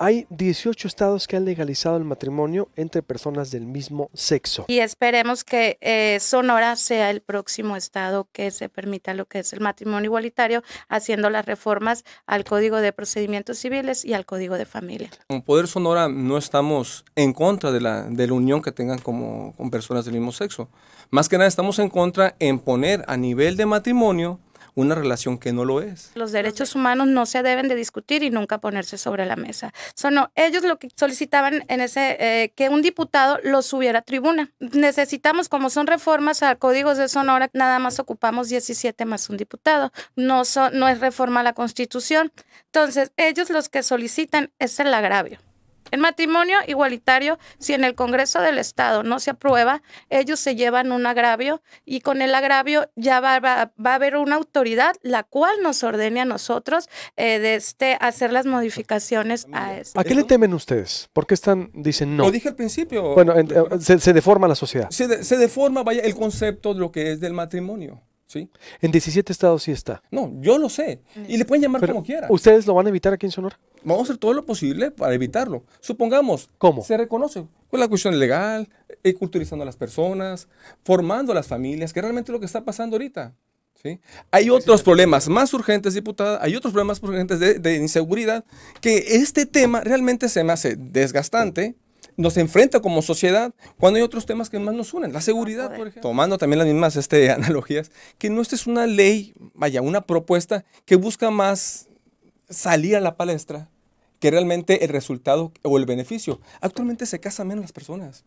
Hay 18 estados que han legalizado el matrimonio entre personas del mismo sexo. Y esperemos que eh, Sonora sea el próximo estado que se permita lo que es el matrimonio igualitario, haciendo las reformas al Código de Procedimientos Civiles y al Código de Familia. Como Poder Sonora no estamos en contra de la, de la unión que tengan como, con personas del mismo sexo. Más que nada estamos en contra en poner a nivel de matrimonio una relación que no lo es. Los derechos humanos no se deben de discutir y nunca ponerse sobre la mesa. Son ellos lo que solicitaban en ese, eh, que un diputado los subiera a tribuna. Necesitamos, como son reformas a códigos de Sonora, nada más ocupamos 17 más un diputado. No, son, no es reforma a la Constitución. Entonces, ellos los que solicitan es el agravio. El matrimonio igualitario, si en el Congreso del Estado no se aprueba, ellos se llevan un agravio y con el agravio ya va, a haber una autoridad la cual nos ordene a nosotros eh, de este, hacer las modificaciones a esto. ¿A qué le temen ustedes? ¿Por qué están, dicen no? Lo dije al principio. Bueno, eh, se, deforma la sociedad. Se, se deforma, vaya, el concepto de lo que es del matrimonio. ¿Sí? En 17 estados sí está. No, yo lo sé. Y le pueden llamar como quieran. ¿Ustedes lo van a evitar aquí en Sonora? Vamos a hacer todo lo posible para evitarlo. Supongamos. ¿Cómo? Se reconoce con la cuestión legal, y eh, culturizando a las personas, formando a las familias, que realmente es lo que está pasando ahorita. ¿Sí? Hay otros problemas más urgentes, diputada, hay otros problemas urgentes de, de, inseguridad, que este tema realmente se me hace desgastante nos enfrenta como sociedad cuando hay otros temas que más nos unen. La ah, seguridad, por ejemplo. Tomando también las mismas este, analogías, que no es una ley, vaya, una propuesta que busca más salir a la palestra que realmente el resultado o el beneficio. Actualmente se casan menos las personas,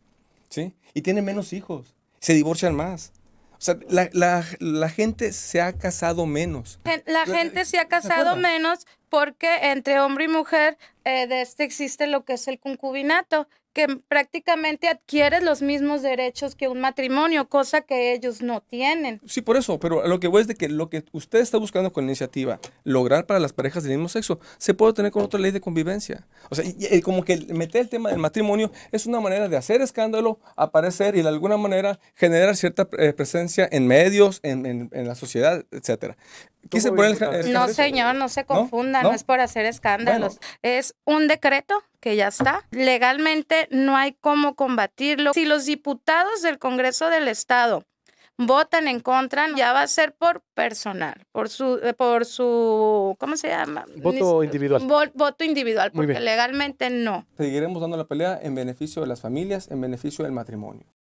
¿sí? Y tienen menos hijos, se divorcian más. O sea, la, gente se ha casado menos. la gente se ha casado menos, porque entre hombre y mujer eh, de este existe lo que es el concubinato, que prácticamente adquiere los mismos derechos que un matrimonio, cosa que ellos no tienen. Sí, por eso, pero lo que voy es de que lo que usted está buscando con la iniciativa, lograr para las parejas del mismo sexo, se puede tener con otra ley de convivencia. O sea, como que meter el tema del matrimonio es una manera de hacer escándalo, aparecer y de alguna manera generar cierta eh, presencia en medios, en, en la sociedad, etcétera. Eh, no, señor, no se confundan. ¿No? es por hacer escándalos. Es un decreto que ya está. Legalmente no hay cómo combatirlo. Si los diputados del Congreso del Estado votan en contra, ya va a ser por personal, por su, eh, por su, ¿cómo se llama? Voto individual. voto individual, porque legalmente no. Seguiremos dando la pelea en beneficio de las familias, en beneficio del matrimonio.